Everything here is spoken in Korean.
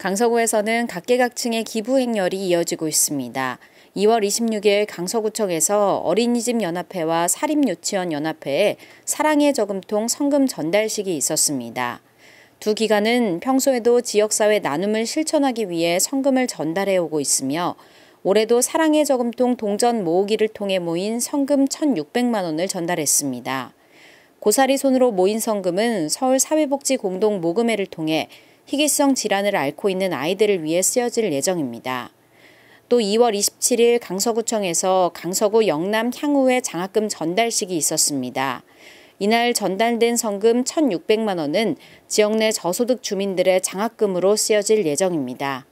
강서구에서는 각계각층의 기부 행렬이 이어지고 있습니다. 2월 26일 강서구청에서 어린이집 연합회와 사립유치원 연합회에 사랑의 저금통 성금 전달식이 있었습니다. 두 기관은 평소에도 지역사회 나눔을 실천하기 위해 성금을 전달해 오고 있으며 올해도 사랑의 저금통 동전 모으기를 통해 모인 성금 1,600만 원을 전달했습니다. 고사리 손으로 모인 성금은 서울 사회복지 공동 모금회를 통해 희귀성 질환을 앓고 있는 아이들을 위해 쓰여질 예정입니다. 또 2월 27일 강서구청에서 강서구 영남 향후회 장학금 전달식이 있었습니다. 이날 전달된 성금 1,600만 원은 지역 내 저소득 주민들의 장학금으로 쓰여질 예정입니다.